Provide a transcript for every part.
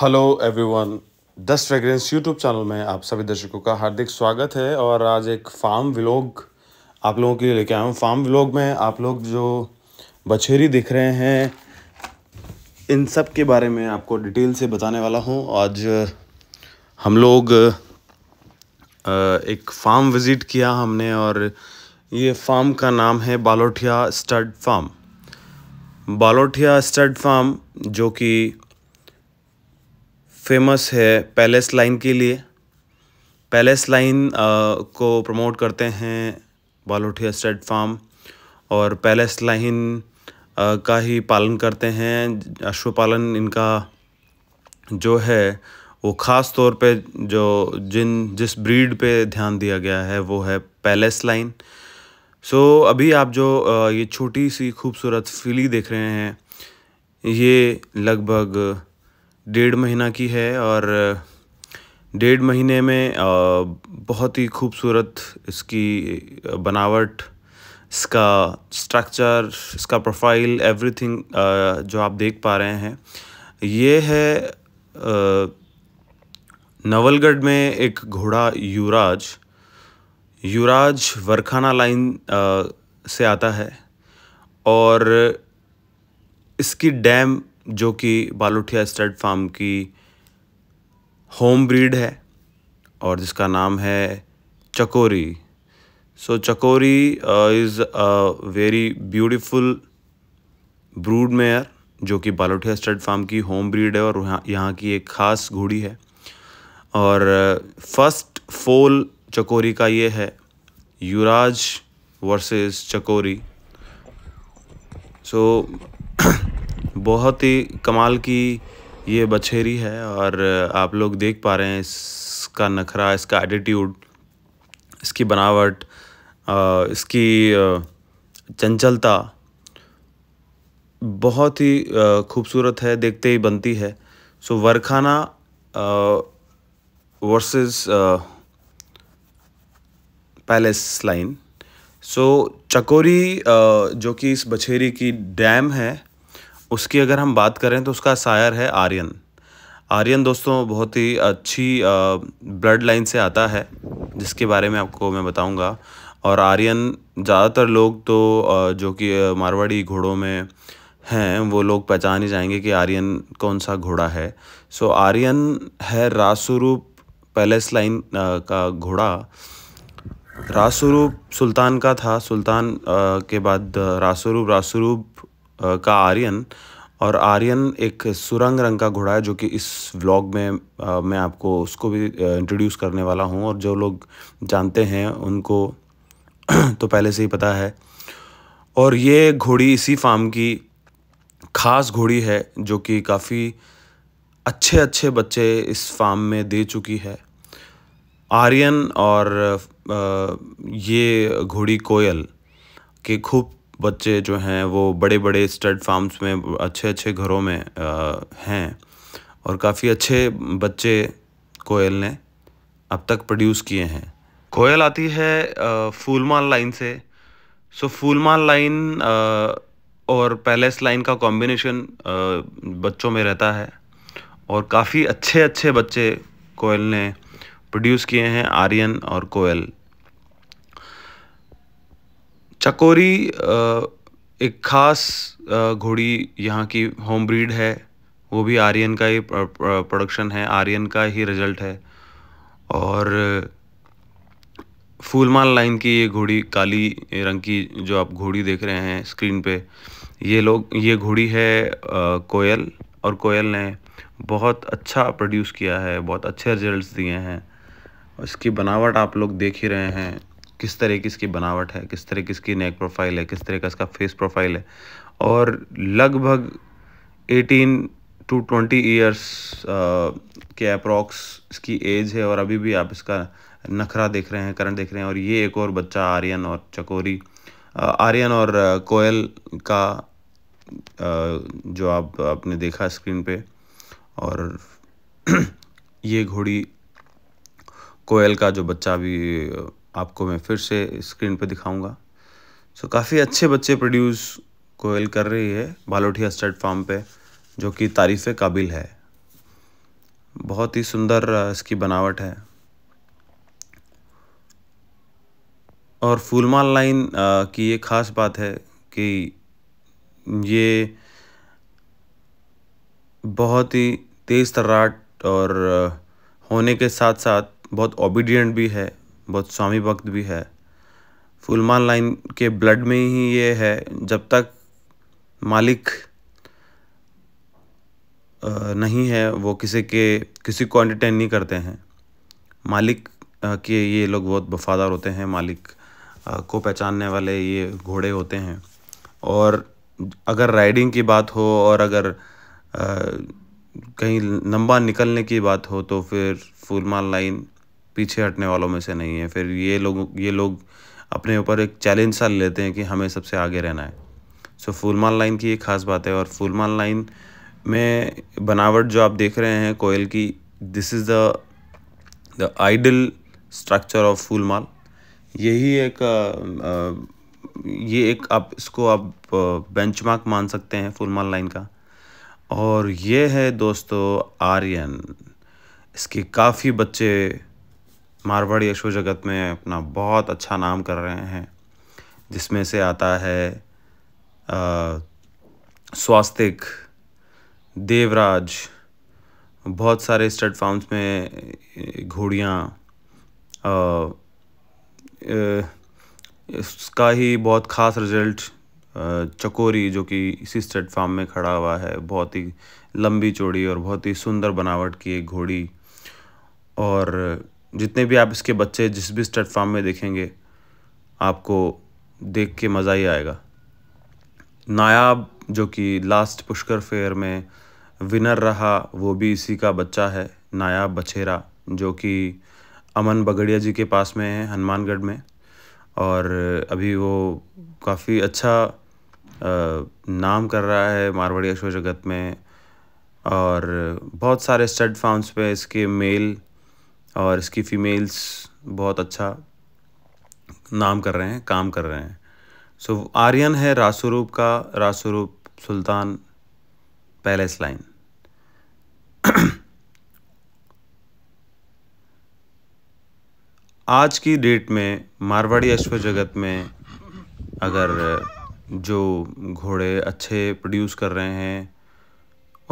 hello everyone दस fragrance YouTube channel में आप सभी दर्शकों का हार्दिक स्वागत है और आज एक फार्म व्लॉग आप लोगों के लिए लेके आया हूँ फार्म व्लॉग में आप लोग जो बछेरी दिख रहे हैं इन सब के बारे में आपको डिटेल से बताने वाला हूँ आज हम लोग एक फार्म विज़िट किया हमने और ये फार्म का नाम है Balothia stud farm Balothia stud farm जो कि फेमस है पैलेस लाइन के लिए पैलेस लाइन को प्रमोट करते हैं बालोठिया स्टेट फार्म और पैलेस लाइन का ही पालन करते हैं अश्वपालन इनका जो है वो ख़ास तौर पे जो जिन जिस ब्रीड पे ध्यान दिया गया है वो है पैलेस लाइन सो so, अभी आप जो ये छोटी सी खूबसूरत फिली देख रहे हैं ये लगभग डेढ़ महीना की है और डेढ़ महीने में बहुत ही खूबसूरत इसकी बनावट इसका स्ट्रक्चर इसका प्रोफाइल एवरीथिंग जो आप देख पा रहे हैं ये है नवलगढ़ में एक घोड़ा युवराज युवराज वरखाना लाइन से आता है और इसकी डैम जो कि बालूठिया स्टड फार्म की होम ब्रीड है और जिसका नाम है Chakori so Chakori is a very beautiful brood mare जो कि बालोठिया स्टड फार्म की होम ब्रीड है और यहाँ की एक ख़ास घोड़ी है और फर्स्ट uh, फोल चकोरी का ये है युवराज वर्सेस चकोरी सो so, बहुत ही कमाल की ये बछेरी है और आप लोग देख पा रहे हैं इसका नखरा इसका एटीट्यूड इसकी बनावट इसकी चंचलता बहुत ही खूबसूरत है देखते ही बनती है so Varkhana versus palace line so Chakori जो कि इस बछेरी की डैम है उसकी अगर हम बात करें तो उसका शायर है आर्यन आर्यन दोस्तों बहुत ही अच्छी ब्लड लाइन से आता है जिसके बारे में आपको मैं बताऊंगा और आर्यन ज़्यादातर लोग तो जो कि मारवाड़ी घोड़ों में हैं वो लोग पहचान ही जाएंगे कि आर्यन कौन सा घोड़ा है सो आर्यन है रासुरूप पैलेस लाइन का घोड़ा रासुरूप सुल्तान का था सुल्तान के बाद रासुरूप रासुरूप का आर्यन और आर्यन एक सुरंग रंग का घोड़ा है जो कि इस व्लॉग में आ, मैं आपको उसको भी इंट्रोड्यूस करने वाला हूँ और जो लोग जानते हैं उनको तो पहले से ही पता है और ये घोड़ी इसी फार्म की ख़ास घोड़ी है जो कि काफ़ी अच्छे अच्छे बच्चे इस फार्म में दे चुकी है आर्यन और ये घोड़ी कोयल के खूब बच्चे जो हैं वो बड़े बड़े स्टड फार्म्स में अच्छे अच्छे घरों में हैं और काफ़ी अच्छे बच्चे कोयल ने अब तक प्रोड्यूस किए हैं कोयल आती है फूलमाल लाइन से सो फूलमाल लाइन और पैलेस लाइन का कॉम्बिनेशन बच्चों में रहता है और काफ़ी अच्छे अच्छे बच्चे कोयल ने प्रोड्यूस किए हैं आर्यन और कोयल चकोरी एक ख़ास घोड़ी यहाँ की होम ब्रीड है वो भी आर्यन का ही प्रोडक्शन है आर्यन का ही रिजल्ट है और फूलमाल लाइन की ये घोड़ी काली रंग की जो आप घोड़ी देख रहे हैं स्क्रीन पे ये लोग ये घोड़ी है कोयल और कोयल ने बहुत अच्छा प्रोड्यूस किया है बहुत अच्छे रिजल्ट्स दिए हैं इसकी बनावट आप लोग देख ही रहे हैं किस तरह की इसकी बनावट है किस तरह की इसकी नेक प्रोफाइल है किस तरह का इसका फेस प्रोफाइल है और लगभग 18 टू 20 ईयर्स के अप्रॉक्स इसकी एज है और अभी भी आप इसका नखरा देख रहे हैं करंट देख रहे हैं और ये एक और बच्चा आर्यन और चकोरी आर्यन और कोयल का जो आप आपने देखा स्क्रीन पे और ये घोड़ी कोयल का जो बच्चा अभी आपको मैं फिर से स्क्रीन पर दिखाऊँगा सो so, काफ़ी अच्छे बच्चे प्रोड्यूस कोयल कर रही है बालोठिया स्टेट फार्म पे जो कि तारीफ़ काबिल है बहुत ही सुंदर इसकी बनावट है और फूलमाल लाइन की ये ख़ास बात है कि ये बहुत ही तेज़ तर्राट और होने के साथ साथ बहुत ओबीडियंट भी है बहुत स्वामी भक्त भी है फुलमान लाइन के ब्लड में ही ये है जब तक मालिक नहीं है वो किसी के किसी को एंटरटेन नहीं करते हैं मालिक के ये लोग बहुत वफादार होते हैं मालिक को पहचानने वाले ये घोड़े होते हैं और अगर राइडिंग की बात हो और अगर कहीं लंबा निकलने की बात हो तो फिर फुलमान लाइन पीछे हटने वालों में से नहीं है फिर ये लोग ये लोग अपने ऊपर एक चैलेंज सा लेते हैं कि हमें सबसे आगे रहना है सो so, फूलमान लाइन की ये खास बात है और फूलमाल लाइन में बनावट जो आप देख रहे हैं कोयल की this is the the ideal structure of Phoolmal यही एक आ, आ, ये एक आप इसको आप बेंचमार्क मान सकते हैं फूलमाल लाइन का और ये है दोस्तों आर्यन इसके काफ़ी बच्चे मारवाड़ यशो जगत में अपना बहुत अच्छा नाम कर रहे हैं जिसमें से आता है स्वास्तिक देवराज बहुत सारे स्टड फार्म्स में घोड़ियाँ इसका ही बहुत ख़ास रिजल्ट चकोरी जो कि इसी स्टड फार्म में खड़ा हुआ है बहुत ही लंबी चौड़ी और बहुत ही सुंदर बनावट की एक घोड़ी और जितने भी आप इसके बच्चे जिस भी स्टेट फार्म में देखेंगे आपको देख के मज़ा ही आएगा नायाब जो कि लास्ट पुष्कर फेयर में विनर रहा वो भी इसी का बच्चा है नायाब बछेरा जो कि अमन बगड़िया जी के पास में है हनुमानगढ़ में और अभी वो काफ़ी अच्छा नाम कर रहा है मारवाड़ी शो जगत में और बहुत सारे स्टड फाउंस पे इसके मेल और इसकी फ़ीमेल्स बहुत अच्छा नाम कर रहे हैं काम कर रहे हैं सो so, आर्यन है रासुरूप का रासुरूप सुल्तान पैलेस लाइन आज की डेट में मारवाड़ी अश्व जगत में अगर जो घोड़े अच्छे प्रोड्यूस कर रहे हैं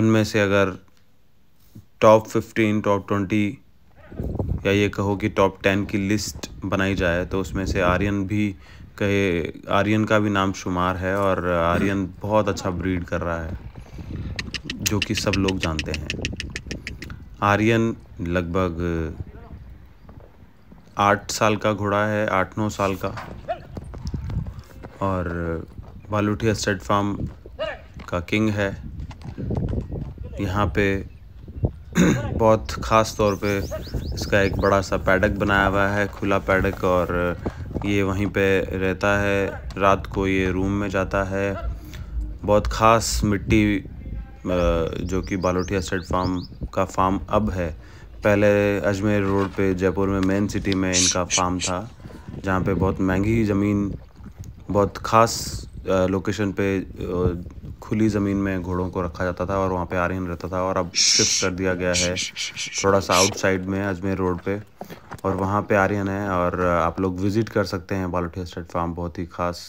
उनमें से अगर टॉप फिफ्टीन टॉप ट्वेंटी या ये कहो कि टॉप टेन की लिस्ट बनाई जाए तो उसमें से आर्यन भी कहे आर्यन का भी नाम शुमार है और आर्यन बहुत अच्छा ब्रीड कर रहा है जो कि सब लोग जानते हैं आर्यन लगभग आठ साल का घोड़ा है आठ नौ साल का और बालूठी एस्टेट फार्म का किंग है यहाँ पे बहुत ख़ास तौर पे इसका एक बड़ा सा पैडक बनाया हुआ है खुला पैडक और ये वहीं पे रहता है रात को ये रूम में जाता है बहुत ख़ास मिट्टी जो कि बालोटिया स्टेट फार्म का फार्म अब है पहले अजमेर रोड पे जयपुर में मेन सिटी में इनका फार्म था जहाँ पे बहुत महंगी ज़मीन बहुत ख़ास लोकेशन पे खुली ज़मीन में घोड़ों को रखा जाता था और वहाँ पे आर्यन रहता था और अब शिफ्ट कर दिया गया है थोड़ा सा आउटसाइड में अजमेर रोड पे और वहाँ पे आर्यन है और आप लोग विज़िट कर सकते हैं बालोटिया स्टेट फार्म बहुत ही ख़ास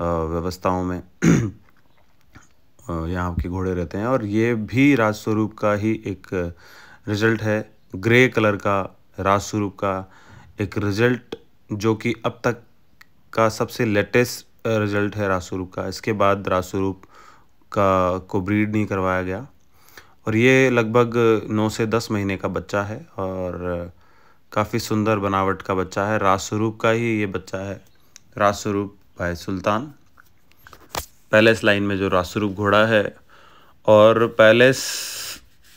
व्यवस्थाओं में यहाँ के घोड़े रहते हैं और ये भी राजस्वरूप का ही एक रिजल्ट है ग्रे कलर का राजस्वरूप का एक रिजल्ट जो कि अब तक का सबसे लेटेस्ट रिज़ल्ट है रासुरूप का इसके बाद रासुरूप का को ब्रीड नहीं करवाया गया और ये लगभग नौ से दस महीने का बच्चा है और काफ़ी सुंदर बनावट का बच्चा है रासुरूप का ही ये बच्चा है रासुरूप भाई सुल्तान पैलेस लाइन में जो रासुरूप घोड़ा है और पैलेस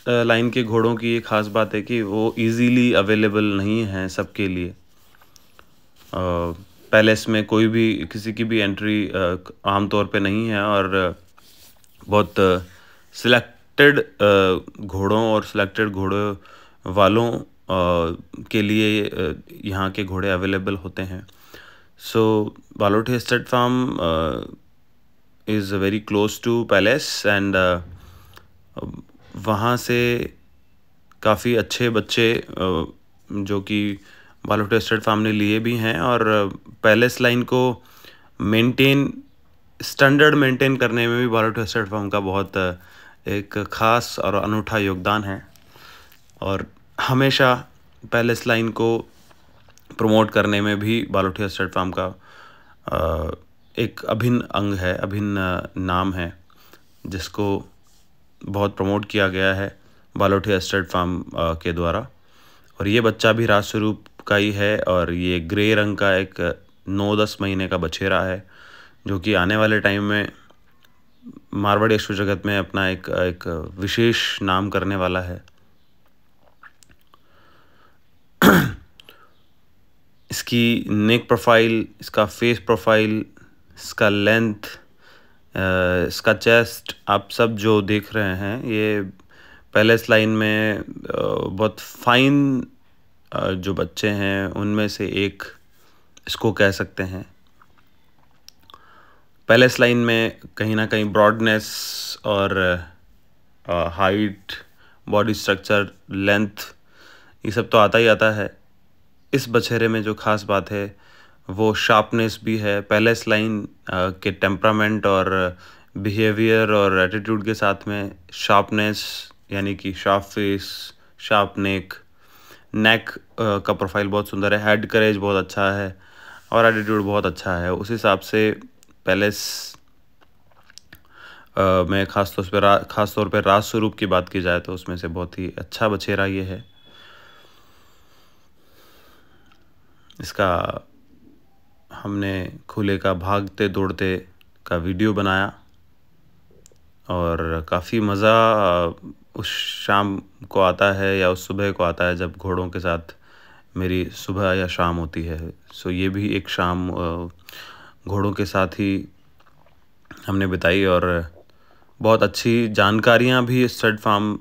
लाइन के घोड़ों की ये ख़ास बात है कि वो इजीली अवेलेबल नहीं हैं सबके लिए पैलेस में कोई भी किसी की भी एंट्री आमतौर पे नहीं है और बहुत सिलेक्टेड घोड़ों और सिलेक्टेड घोड़ों वालों के लिए यहाँ के घोड़े अवेलेबल होते हैं so Baloti state farm is very close to palace and वहाँ से काफ़ी अच्छे बच्चे जो कि बालू टेस्टेड फार्म ने लिए भी हैं और पैलेस लाइन को मेंटेन स्टैंडर्ड मेंटेन करने में भी बालू टेस्टेड फार्म का बहुत एक ख़ास और अनूठा योगदान है और हमेशा पैलेस लाइन को प्रमोट करने में भी बालोटिया स्टेट फार्म का एक अभिन्न अंग है अभिन्न नाम है जिसको बहुत प्रमोट किया गया है बालोटिया स्टेट फार्म के द्वारा और ये बच्चा भी राजस्वरूप का ही है और ये ग्रे रंग का एक नौ दस महीने का बछेरा है जो कि आने वाले टाइम में मारवाड़ी अश्व जगत में अपना एक एक विशेष नाम करने वाला है इसकी नेक प्रोफाइल इसका फेस प्रोफाइल इसका लेंथ इसका चेस्ट आप सब जो देख रहे हैं ये पहले इस लाइन में बहुत फाइन जो बच्चे हैं उनमें से एक इसको कह सकते हैं पैलेस लाइन में कहीं ना कहीं ब्रॉडनेस और हाइट बॉडी स्ट्रक्चर लेंथ ये सब तो आता ही आता है इस बछेरे में जो ख़ास बात है वो शार्पनेस भी है पैलेस लाइन के टेम्परामेंट और बिहेवियर और एटीट्यूड के साथ में शार्पनेस यानी कि sharp face sharp neck neck का प्रोफाइल बहुत सुंदर है हेड करेज बहुत अच्छा है और एटीट्यूड बहुत अच्छा है उस हिसाब से पैलेस में ख़ास तौर पर ख़ास तौर पर राज स्वरूप की बात की जाए तो उसमें से बहुत ही अच्छा बछेरा ये है इसका हमने खुले का भागते दौड़ते का वीडियो बनाया और काफ़ी मज़ा उस शाम को आता है या उस सुबह को आता है जब घोड़ों के साथ मेरी सुबह या शाम होती है सो ये भी एक शाम घोड़ों के साथ ही हमने बिताई और बहुत अच्छी जानकारियाँ भी state farm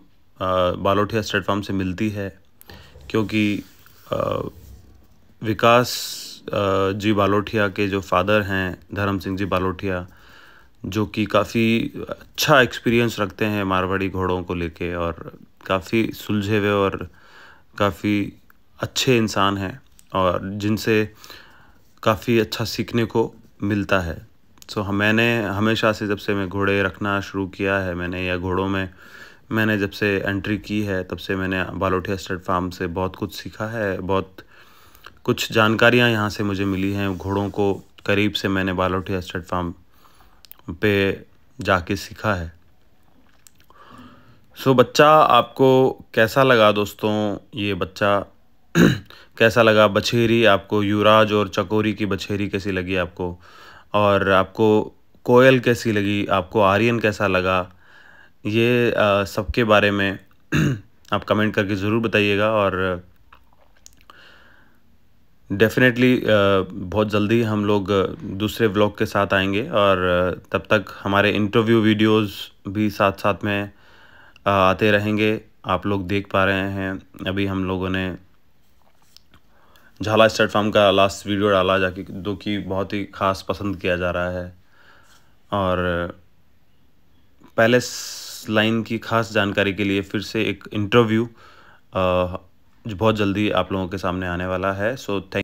Balotia state farm से मिलती है क्योंकि विकास जी बालोटिया के जो फादर हैं धर्म सिंह जी बालोठिया जो कि काफ़ी अच्छा एक्सपीरियंस रखते हैं मारवाड़ी घोड़ों को लेके और काफ़ी सुलझे हुए और काफ़ी अच्छे इंसान हैं और जिनसे काफ़ी अच्छा सीखने को मिलता है सो so, हाँ, मैंने हमेशा से जब से मैं घोड़े रखना शुरू किया है मैंने या घोड़ों में मैंने जब से एंट्री की है तब से मैंने बालोठिया स्टेट फार्म से बहुत कुछ सीखा है बहुत कुछ जानकारियाँ यहाँ से मुझे मिली हैं घोड़ों को करीब से मैंने बालोठिया स्टेट फार्म पे जाके सीखा है सो so, बच्चा आपको कैसा लगा दोस्तों ये बच्चा कैसा लगा बछेरी आपको युवराज और चकोरी की बछेरी कैसी लगी आपको और आपको कोयल कैसी लगी आपको आर्यन कैसा लगा ये सबके बारे में आप कमेंट करके ज़रूर बताइएगा और डेफिनेटली uh, बहुत जल्दी हम लोग uh, दूसरे व्लॉग के साथ आएंगे और uh, तब तक हमारे इंटरव्यू वीडियोस भी साथ साथ में आते रहेंगे आप लोग देख पा रहे हैं अभी हम लोगों ने झाला स्टार्ट फार्म का लास्ट वीडियो डाला जाके जो कि बहुत ही ख़ास पसंद किया जा रहा है और पैलेस लाइन की ख़ास जानकारी के लिए फिर से एक इंटरव्यू बहुत जल्दी आप लोगों के सामने आने वाला है सो थैंक